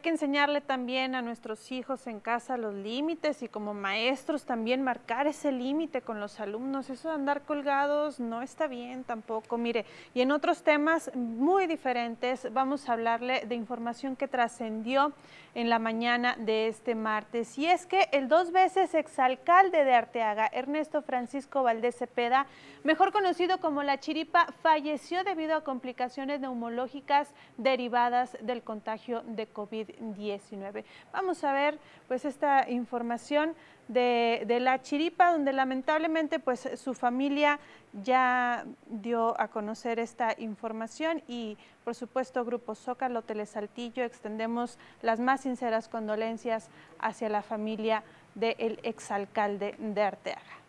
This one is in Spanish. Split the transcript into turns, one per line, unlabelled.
que enseñarle también a nuestros hijos en casa los límites y como maestros también marcar ese límite con los alumnos. Eso de andar colgados no está bien tampoco. Mire, y en otros temas muy diferentes vamos a hablarle de información que trascendió en la mañana de este martes. Y es que el dos veces exalcalde de Arteaga, Ernesto Francisco Valdés Cepeda, mejor conocido como La Chiripa, falleció debido a complicaciones neumológicas derivadas del contagio de COVID. Vamos a ver pues esta información de, la chiripa, donde lamentablemente pues su familia ya dio a conocer esta información y por supuesto Grupo Zócalo, Telesaltillo, extendemos las más sinceras condolencias hacia la familia del exalcalde de Arteaga.